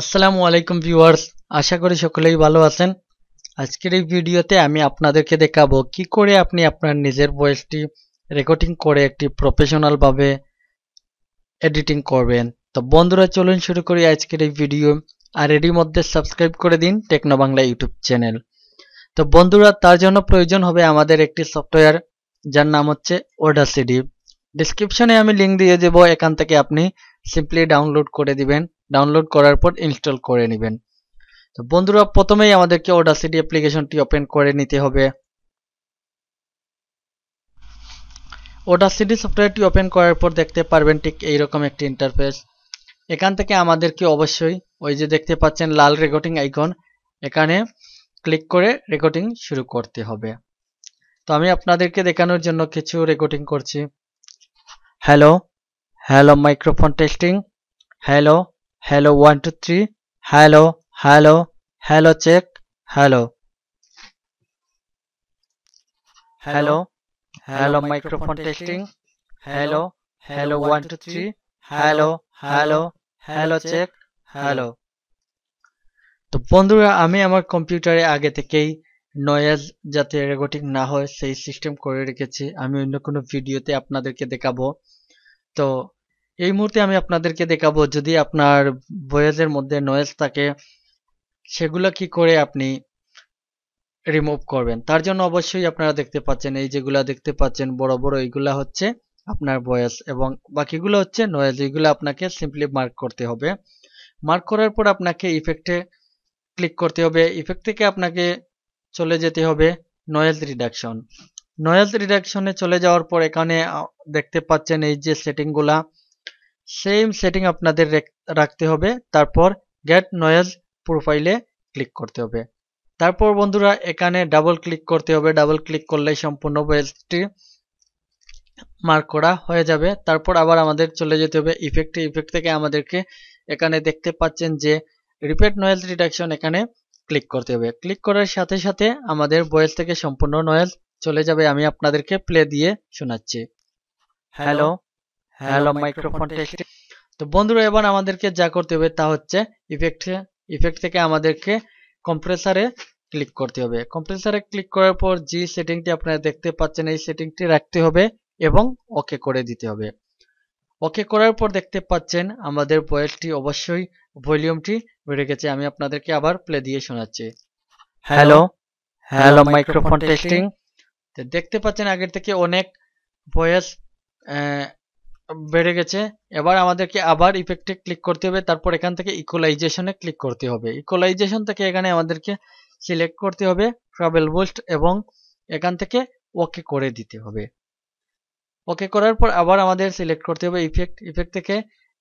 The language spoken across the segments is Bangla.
আসসালামু আলাইকুম ভিউয়ার্স আশা করি সকলেই ভালো আছেন আজকের এই ভিডিওতে আমি আপনাদেরকে দেখাবো কি করে আপনি আপনার নিজের ভয়েসটি রেকর্ডিং করে একটি প্রফেশনালভাবে এডিটিং করবেন তো বন্ধুরা চলুন শুরু করি আজকের এই ভিডিও আর এরই মধ্যে সাবস্ক্রাইব করে দিন টেকনো বাংলা ইউটিউব চ্যানেল তো বন্ধুরা তার জন্য প্রয়োজন হবে আমাদের একটি সফটওয়্যার যার নাম হচ্ছে ওডাসিডি ডিসক্রিপশনে আমি লিঙ্ক দিয়ে দেবো এখান থেকে আপনি সিম্পলি ডাউনলোড করে দিবেন ডাউনলোড করার পর ইনস্টল করে নেবেন তো বন্ধুরা প্রথমেই আমাদেরকে ওডাসিটি অ্যাপ্লিকেশনটি ওপেন করে নিতে হবে ওডাসিটি সফটওয়্যারটি ওপেন করার পর দেখতে পারবেন ঠিক এইরকম একটি ইন্টারফেস এখান থেকে আমাদেরকে অবশ্যই ওই যে দেখতে পাচ্ছেন লাল রেকর্ডিং আইকন এখানে ক্লিক করে রেকর্ডিং শুরু করতে হবে তো আমি আপনাদেরকে দেখানোর জন্য কিছু রেকর্ডিং করছি hello hello microphone testing hello hello one two three hello hello hello check hello hello hello microphone testing hello hello one two three hello hello hello check hello তো বন্ধুরা আমি আমার কম্পিউটারে আগে থেকেই নয়েজ যাতে রেকর্ডিং না হয় সেই সিস্টেম করে রেখেছি আমি অন্য কোনো ভিডিওতে আপনাদেরকে দেখাবো তো এই মুহূর্তে আমি আপনাদেরকে দেখাবো যদি আপনার ভয়েজের মধ্যে নয়েজ থাকে সেগুলো কি করে আপনি রিমুভ করবেন তার জন্য অবশ্যই আপনারা দেখতে পাচ্ছেন এই যেগুলা দেখতে পাচ্ছেন বড় বড় এইগুলা হচ্ছে আপনার ভয়েস এবং বাকিগুলো হচ্ছে নয়েজ এইগুলো আপনাকে সিম্পলি মার্ক করতে হবে মার্ক করার পর আপনাকে ইফেক্টে ক্লিক করতে হবে ইফেক্ট থেকে আপনাকে চলে যেতে হবে নয়েজ রিডাকশন নয়েজ রিডাকশনে চলে যাওয়ার পর এখানে দেখতে পাচ্ছেন এই যে সেটিংগুলা সেম সেটিং আপনাদের রাখতে হবে তারপর গেট নয়েজ প্রোফাইলে ক্লিক করতে হবে তারপর বন্ধুরা এখানে ডাবল ক্লিক করতে হবে ডাবল ক্লিক করলে সম্পূর্ণ ওয়েজটি মার্ক করা হয়ে যাবে তারপর আবার আমাদের চলে যেতে হবে ইফেক্ট ইফেক্ট থেকে আমাদেরকে এখানে দেখতে পাচ্ছেন যে রিপেট নয়েজ রিডাকশন এখানে ক্লিক করতে হবে ক্লিক করার সাথে সাথে আমাদের বয়েস থেকে সম্পূর্ণ নয়েজ চলে যাবে আমি আপনাদেরকে প্লে দিয়ে শোনাচ্ছি হ্যালো হ্যালো মাইক্রোফোন টেস্ট তো বন্ধুরা এবার আমাদেরকে যা করতে হবে তা হচ্ছে ইফেক্ট ইফেক্ট থেকে আমাদেরকে কম্প্রেসারে ক্লিক করতে হবে কম্প্রেসারে ক্লিক করার পর যে সেটিংটি আপনারা দেখতে পাচ্ছেন এই সেটিংটি রাখতে হবে এবং ওকে করে দিতে হবে ওকে করার পর দেখতে পাচ্ছেন আমাদের ভয়েসটি অবশ্যই ভলিউমটি বেড়ে গেছে আমি আপনাদেরকে আবার প্লে দিয়ে শোনাচ্ছি হ্যালো হ্যালো মাইক্রোফোন টেস্টিং দেখতে পাচ্ছেন আগের থেকে অনেক ভয়েস বেড়ে গেছে এবার আমাদেরকে আবার ইফেক্টে ক্লিক করতে হবে তারপর এখান থেকে ইকোলাইজেশনে ক্লিক করতে হবে ইকুলাইজেশন থেকে এখানে আমাদেরকে সিলেক্ট করতে হবে ট্রাভেল বুস্ট এবং এখান থেকে ওকে করে দিতে হবে ওকে করার পর আবার আমাদের সিলেক্ট করতে হবে ইফেক্ট ইফেক্ট থেকে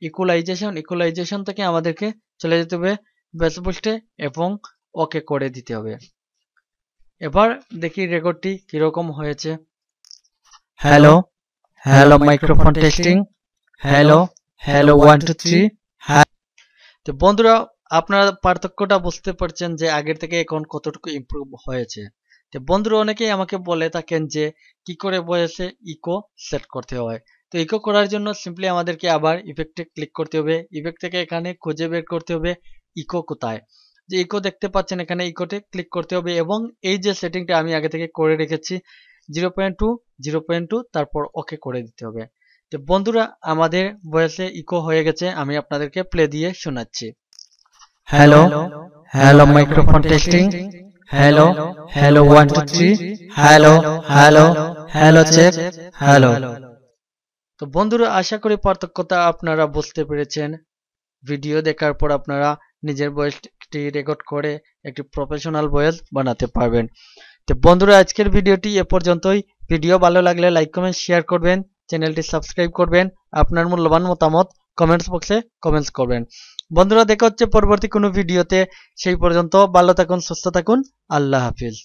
ইকুলাইজেশন ইকুলাইজেশন থেকে আমাদেরকে চলে যেতে হবে বেস বুস্টে এবং ওকে করে দিতে হবে এবার দেখি রেকর্ডটি কিরকম হয়েছে hello hello microphone testing hello hello 1 2 3 তো বন্ধুরা আপনারা পার্থক্যটা বুঝতে পারছেন যে আগের থেকে এখন কতটুকু ইমপ্রুভ হয়েছে তো বন্ধুরা অনেকেই আমাকে বলে থাকেন যে কি করে বয়সে ইকো সেট করতে হয় তো ইকো করার জন্য সিম্পলি আমাদেরকে আবার ইফেক্টে ক্লিক করতে হবে ইফেক্ট থেকে এখানে খুঁজে বের করতে হবে ইকো কোথায় যে ইকো দেখতে পাচ্ছেন এখানে ইকোতে ক্লিক করতে হবে এবং এই যে সেটিংটা আমি আগে থেকে করে রেখেছি zero point two zero point two তারপর ওকে করে দিতে হবে তো বন্ধুরা আমাদের ভয়েসে ইকো হয়ে গেছে আমি আপনাদেরকে প্লে দিয়ে শোনাচ্ছি hello hello microphone testing hello hello one two three hello hello hello check hello তো বন্ধুরা আশা করি পার্থক্যতা আপনারা বুঝতে পেরেছেন ভিডিও দেখার পর আপনারা নিজের ভয়েসটি রেকর্ড করে একটি প্রফেশনাল ভয়েস বানাতে পারবেন তো বন্ধুরা আজকের ভিডিওটি এ পর্যন্তই ভিডিও ভালো লাগলে লাইক কমেন্ট শেয়ার করবেন চ্যানেলটি সাবস্ক্রাইব করবেন আপনার মূল্যবান মতামত কমেন্টস বক্সে কমেন্টস করবেন বন্ধুরা দেখা হচ্ছে পরবর্তী কোনো ভিডিওতে সেই পর্যন্ত ভালো থাকুন সুস্থ থাকুন আল্লাহ হাফিজ